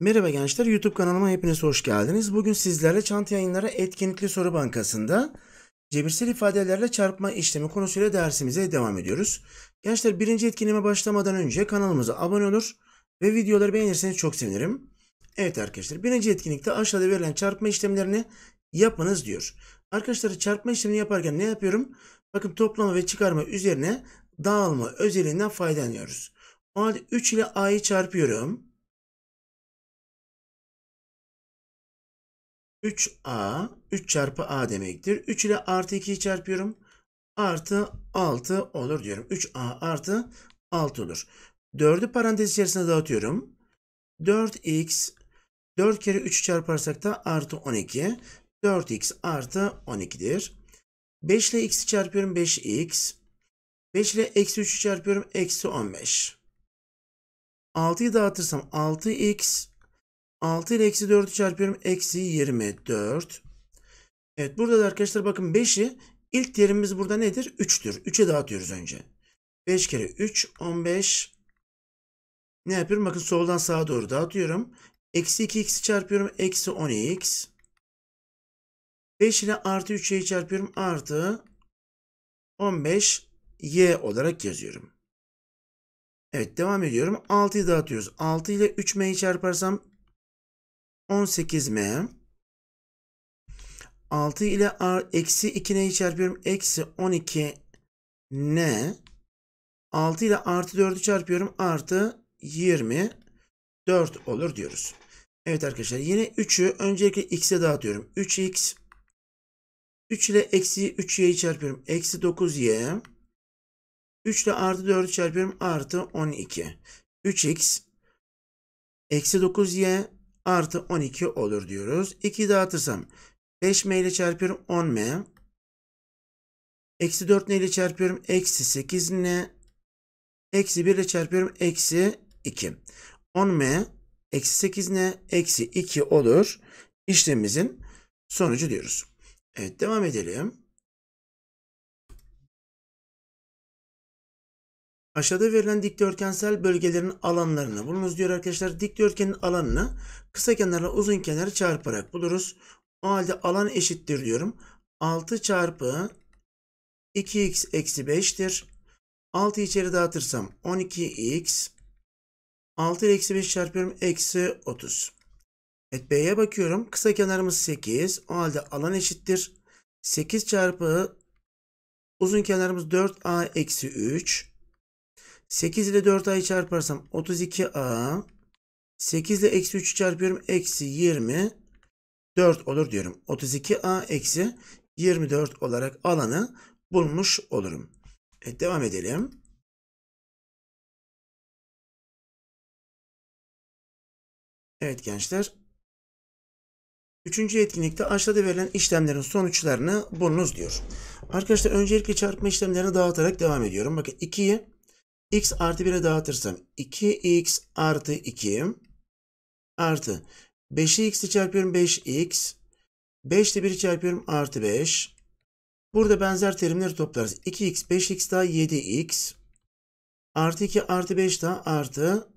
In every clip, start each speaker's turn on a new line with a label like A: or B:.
A: Merhaba gençler, YouTube kanalıma hepiniz hoş geldiniz. Bugün sizlerle Çant Yayınları Etkinlikli Soru Bankası'nda cebirsel ifadelerle çarpma işlemi konusuyla dersimize devam ediyoruz. Gençler birinci etkinime başlamadan önce kanalımıza abone olur ve videoları beğenirseniz çok sevinirim. Evet arkadaşlar, birinci etkinlikte aşağıda verilen çarpma işlemlerini yapmanız diyor. Arkadaşlar çarpma işlemini yaparken ne yapıyorum? Bakın toplama ve çıkarma üzerine dağılma
B: özelliğinden faydalanıyoruz. O halde 3 ile a'yı çarpıyorum. 3a 3 çarpı a
A: demektir. 3 ile artı 2'yi çarpıyorum. Artı 6 olur diyorum. 3a artı 6 olur. 4'ü parantez içerisine dağıtıyorum. 4x 4 kere 3 çarparsak da artı 12. 4x artı 12'dir. 5 ile x'i çarpıyorum 5x. 5 ile eksi 3'ü çarpıyorum eksi 15. 6'yı dağıtırsam 6x 6 ile eksi 4'ü çarpıyorum. Eksi 24. Evet burada da arkadaşlar bakın 5'i ilk terimimiz burada nedir? 3'tür. 3'e dağıtıyoruz önce. 5 kere 3 15. Ne yapıyorum? Bakın soldan sağa doğru dağıtıyorum. Eksi 2x'i çarpıyorum. Eksi 10x. 5 ile artı 3'e çarpıyorum. Artı 15 y olarak yazıyorum. Evet devam ediyorum. 6'yı dağıtıyoruz. 6 ile 3m'yi çarparsam 18m. 6 ile r eksi 2 neyi çarpıyorum? Eksi 12 n. 6 ile artı 4'ü çarpıyorum. Artı 24 olur diyoruz. Evet arkadaşlar yine 3'ü öncelikle x'e dağıtıyorum. 3x 3 ile eksi 3y'yi çarpıyorum. Eksi 9y 3 ile artı 4'ü çarpıyorum. Artı 12. 3x eksi 9y artı 12 olur diyoruz. 2 dağıtırsam 5m ile çarpıyorum 10m. Eksi 4n ile çarpıyorum eksi 8n. Eksi 1 ile çarpıyorum eksi 2. 10m eksi
B: 8n eksi 2 olur. İşlemimizin sonucu diyoruz. Evet devam edelim.
A: Aşağıda verilen dikdörtgensel bölgelerin alanlarını bulunuz diyor arkadaşlar. Dikdörtgenin alanını kısa kenarla uzun kenarı çarparak buluruz. O halde alan eşittir diyorum. 6 çarpı 2x eksi 5'tir. 6 içeri dağıtırsam 12x 6 ile eksi 5 çarpıyorum eksi 30. Evet B'ye bakıyorum. Kısa kenarımız 8. O halde alan eşittir. 8 çarpı uzun kenarımız 4a eksi 3. 8 ile 4 ay çarparsam 32a. 8 ile eksi 3'ü çarpıyorum. Eksi 24 olur diyorum. 32a eksi
B: 24 olarak alanı bulmuş olurum. Evet, devam edelim. Evet gençler. Üçüncü etkinlikte aşağıda verilen işlemlerin sonuçlarını
A: bulunuz diyor. Arkadaşlar öncelikle çarpma işlemlerini dağıtarak devam ediyorum. Bakın 2'yi x artı 1'e dağıtırsam 2x artı 2 artı 5'i x'le çarpıyorum 5x 5 ile 1'i çarpıyorum artı 5 Burada benzer terimleri toplarız. 2x 5x daha 7x artı 2 artı 5 daha artı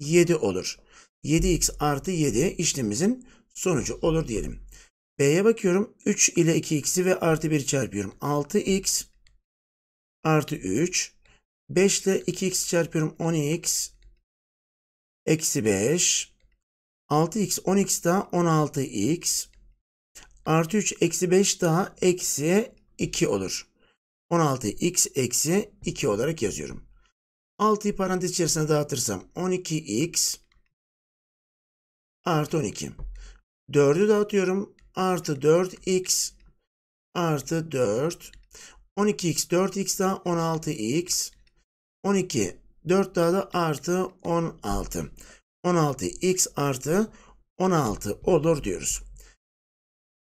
A: 7 olur. 7x artı 7 işlemimizin sonucu olur diyelim. B'ye bakıyorum. 3 ile 2x'i ve artı 1 çarpıyorum. 6x artı 3 5 ile 2x çarpıyorum 10x. Eksi 5. 6x 10x daha 16x. Artı 3 eksi 5 daha eksi 2 olur. 16x eksi 2 olarak yazıyorum. 6'yı parantez içerisine dağıtırsam 12x artı 12. 4'ü dağıtıyorum. Artı 4x artı 4. 12x 4x daha 16x 12. 4 daha da artı 16. 16 x artı 16 olur diyoruz.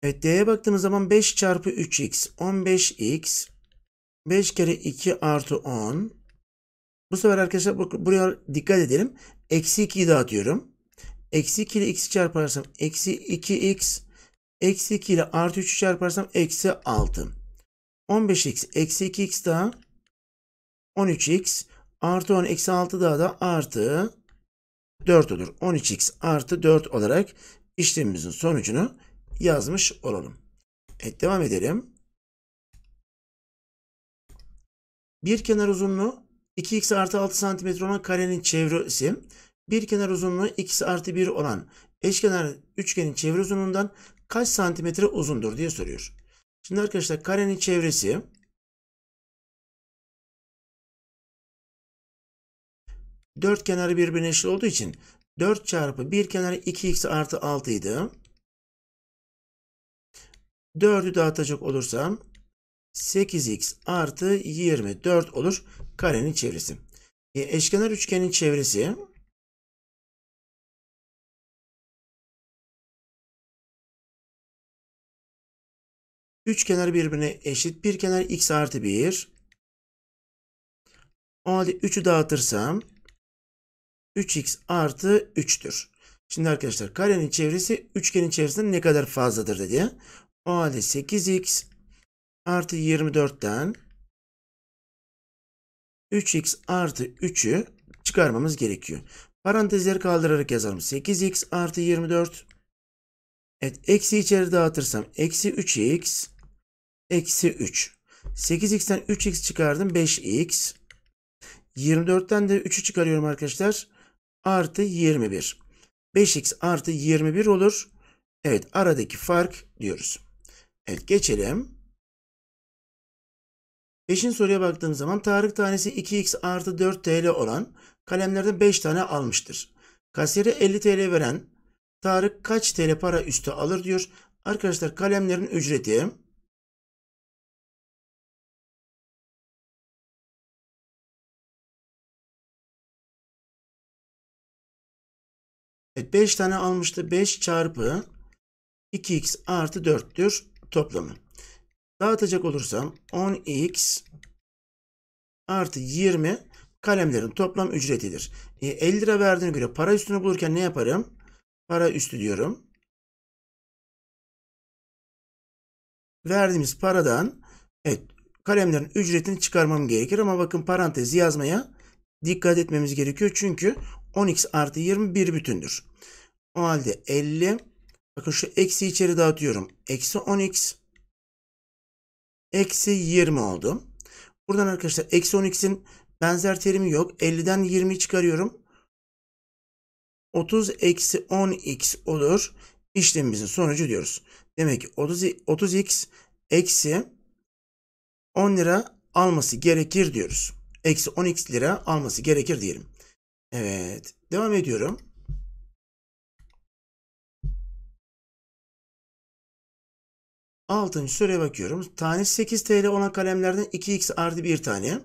A: Evet D'ye baktığımız zaman 5 çarpı 3x 15x 5 kere 2 artı 10 bu sefer arkadaşlar buraya dikkat edelim. Eksi 2'yi dağıtıyorum. Eksi 2 ile x'i çarparsam eksi 2x eksi 2 ile artı 3'ü çarparsam eksi 6. 15x eksi 2x daha 13x artı 10 eksi 6 daha da artı 4 olur. 13x artı 4 olarak işlemimizin sonucunu yazmış olalım. Evet devam edelim. Bir kenar uzunluğu 2x artı 6 cm olan karenin çevresi bir kenar uzunluğu x artı 1 olan eşkenar üçgenin çevre uzunluğundan kaç santimetre uzundur diye soruyor.
B: Şimdi arkadaşlar karenin çevresi 4 kenarı birbirine eşit olduğu için 4 çarpı 1 kenarı
A: 2x artı 6 idi. 4'ü dağıtacak olursam 8x artı 24 olur karenin çevresi.
B: E, eşkenar üçgenin çevresi Üç kenar birbirine eşit. Bir kenar x artı 1. O
A: halde 3'ü dağıtırsam 3x artı 3'tür. Şimdi arkadaşlar karenin çevresi üçgenin çevresinden ne kadar fazladır dedi. O halde 8x artı 24'ten 3x artı 3'ü çıkarmamız gerekiyor. Parantezleri kaldırarak yazalım. 8x artı 24. Evet eksi içeri dağıtırsam eksi 3x eksi 3. 8x'ten 3x çıkardım 5x. 24'ten de 3'ü çıkarıyorum arkadaşlar artı 21. 5x artı 21 olur. Evet aradaki fark diyoruz. Evet geçelim. 5. soruya baktığım zaman Tarık tanesi 2x artı 4 TL olan kalemlerden 5 tane almıştır. Kasiyere 50 TL veren
B: Tarık kaç TL para üstü alır diyor. Arkadaşlar kalemlerin ücreti Evet 5 tane almıştı. 5 çarpı 2x artı 4'tür toplamı.
A: Dağıtacak olursam 10x artı 20 kalemlerin toplam ücretidir. E, 50 lira verdiğine göre para üstünü bulurken ne yaparım? Para üstü diyorum. Verdiğimiz paradan evet, kalemlerin ücretini çıkarmam gerekir ama bakın parantezi yazmaya dikkat etmemiz gerekiyor. Çünkü 10x artı 20 bir bütündür. O halde 50 bakın şu eksi içeri dağıtıyorum. Eksi 10x eksi 20 oldu. Buradan arkadaşlar eksi 10x'in benzer terimi yok. 50'den 20'yi çıkarıyorum. 30 eksi 10x olur. İşlemimizin sonucu diyoruz. Demek ki 30, 30x eksi 10 lira alması gerekir diyoruz. Eksi 10x
B: lira alması gerekir diyelim. Evet. Devam ediyorum. Altıncı soruya bakıyorum. Tanesi 8 TL olan kalemlerden 2x artı 1 tane.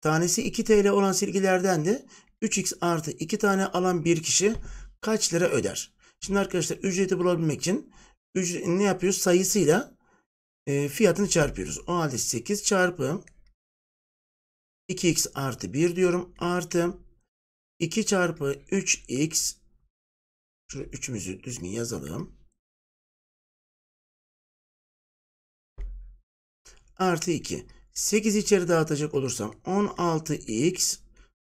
B: Tanesi 2 TL
A: olan silgilerden de 3x artı 2 tane alan bir kişi kaç lira öder? Şimdi arkadaşlar ücreti bulabilmek için ücret, ne yapıyoruz? Sayısıyla e, fiyatını çarpıyoruz. O halde 8 çarpı 2x artı 1
B: diyorum. Artı 2 çarpı 3x şunu 3'ümüzü düzgün yazalım. Artı 2. 8 içeri dağıtacak olursam 16x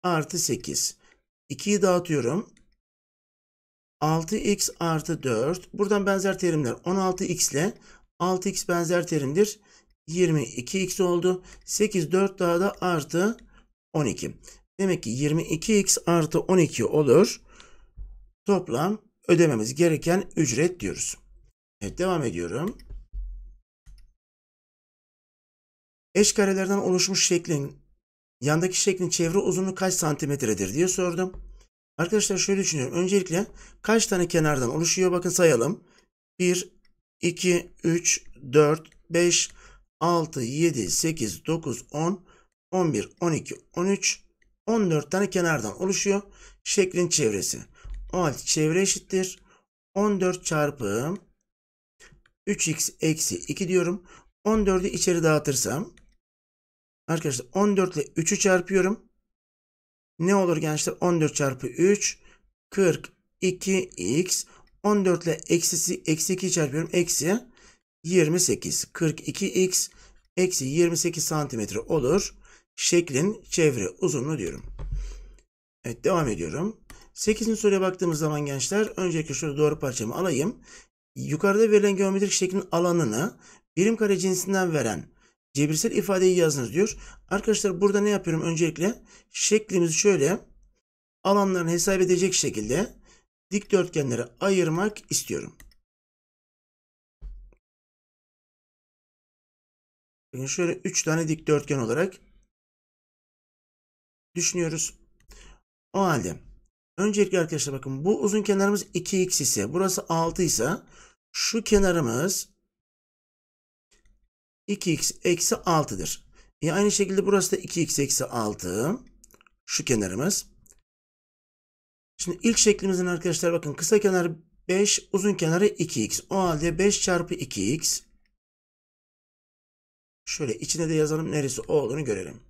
A: artı 8. 2'yi dağıtıyorum. 6x artı 4. Buradan benzer terimler 16x ile 6x benzer terimdir. 22x oldu. 8 4 daha da artı 12. Demek ki 22x artı 12 olur. Toplam ödememiz gereken ücret diyoruz. Evet devam ediyorum. Eş karelerden oluşmuş şeklin yandaki şeklin çevre uzunluğu kaç santimetredir diye sordum. Arkadaşlar şöyle düşünüyorum. Öncelikle kaç tane kenardan oluşuyor? Bakın sayalım. 1, 2, 3, 4, 5, 6, 7, 8, 9, 10, 11, 12, 13, 14 tane kenardan oluşuyor. Şeklin çevresi. O halde çevre eşittir. 14 çarpı 3x eksi 2 diyorum. 14'ü içeri dağıtırsam arkadaşlar 14 ile 3'ü çarpıyorum. Ne olur gençler? 14 çarpı 3 42x 14 ile eksisi eksi 2 çarpıyorum. Eksi 28 42x eksi 28 santimetre olur şeklin çevre uzunluğu diyorum. Evet devam ediyorum. 8. soruya baktığımız zaman gençler önceki şurada doğru parçamı alayım. Yukarıda verilen geometrik şeklin alanını birim kare cinsinden veren cebirsel ifadeyi yazınız diyor. Arkadaşlar burada ne yapıyorum öncelikle?
B: Şeklimizi şöyle alanlarını hesap edecek şekilde dikdörtgenlere ayırmak istiyorum. şöyle 3 tane dikdörtgen olarak
A: düşünüyoruz. O halde öncelikle arkadaşlar bakın bu uzun kenarımız 2x ise burası 6 ise şu kenarımız 2x eksi 6'dır. E aynı şekilde burası da 2x eksi 6. Şu kenarımız. Şimdi ilk şeklimizin arkadaşlar bakın kısa kenar
B: 5 uzun kenarı 2x. O halde 5 çarpı 2x. Şöyle içine de yazalım neresi olduğunu görelim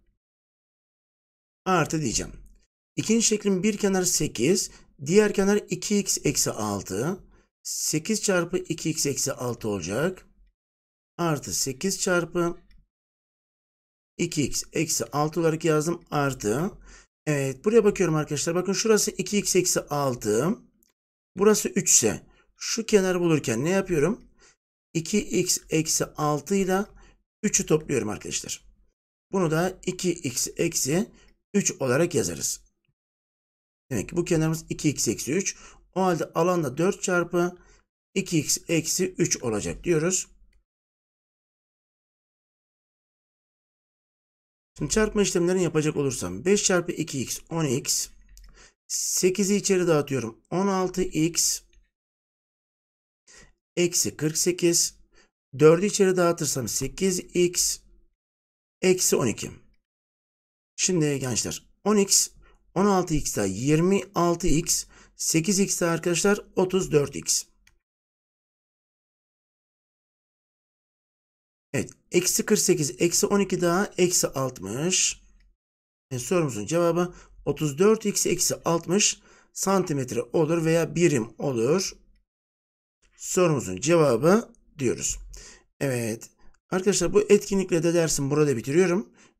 B: artı
A: diyeceğim. İkinci şeklin bir kenarı 8, diğer kenar 2x eksi 6. 8 çarpı 2x eksi 6 olacak. Artı 8 çarpı 2x eksi 6 olarak yazdım. Artı. Evet buraya bakıyorum arkadaşlar. Bakın şurası 2x eksi 6. Burası 3 ise şu kenarı bulurken ne yapıyorum? 2x eksi 6 ile 3'ü topluyorum arkadaşlar. Bunu da 2x eksi 3 olarak yazarız. Demek ki bu kenarımız 2x eksi 3. O halde alan da
B: 4 çarpı 2x eksi 3 olacak diyoruz. Şimdi çarpma işlemlerini yapacak olursam 5 çarpı
A: 2x 10x 8'i içeri dağıtıyorum 16x eksi 48 4'ü içeri dağıtırsam 8x eksi 12. Şimdi gençler
B: 10x, 16x da 26x, 8x daha arkadaşlar 34x. Evet. Eksi 48, eksi 12 daha eksi 60. E, sorumuzun
A: cevabı 34 x eksi 60 santimetre olur veya birim olur. Sorumuzun cevabı diyoruz. Evet. Arkadaşlar bu etkinlikle de dersim burada bitiriyorum.